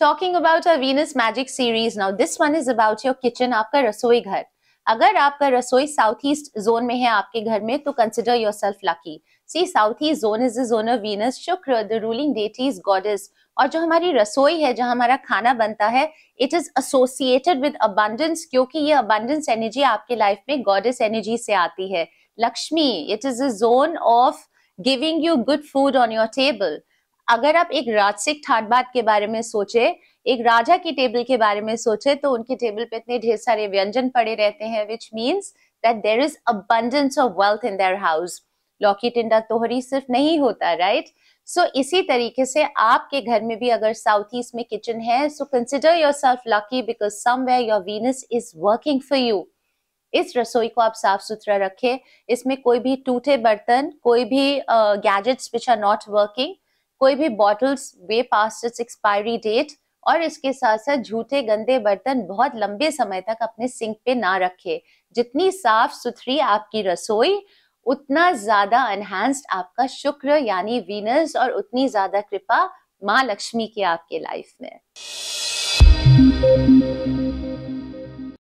Talking about a Venus magic series now this one is about your kitchen आपका रसोई घर अगर आपका रसोई साउथ ईस्ट जोन में है आपके घर में तो consider yourself lucky see south east zone is the zone of Venus Shukra the ruling deities goddess और जो हमारी रसोई है जहाँ हमारा खाना बनता है it is associated with abundance क्योंकि ये अबांडेंस एनर्जी आपके लाइफ में गॉडेस एनर्जी से आती है Lakshmi it is a zone of giving you good food on your table अगर आप एक राजसिक ठाटबाट के बारे में सोचे एक राजा की टेबल के बारे में सोचे तो उनके टेबल पे इतने ढेर सारे व्यंजन पड़े रहते हैं which means that there is abundance of wealth in their house लौकी टिंडा तोहरी सिर्फ नहीं होता राइट right? सो so, इसी तरीके से आपके घर में भी अगर साउथ ईस्ट में किचन है so consider yourself lucky because somewhere your Venus is working for you इस रसोई को आप साफ सुथरा रखें इसमें कोई भी टूटे बर्तन कोई भी gadgets which are not working कोई भी bottles way past its expiry date और इसके साथ साथ झूठे गंदे बर्तन बहुत लंबे समय तक अपने सिंक पे ना रखे जितनी साफ सुथरी आपकी रसोई उतना ज्यादा एनहेंस्ड आपका शुक्र यानी वीनस और उतनी ज्यादा कृपा माँ लक्ष्मी की आपके लाइफ में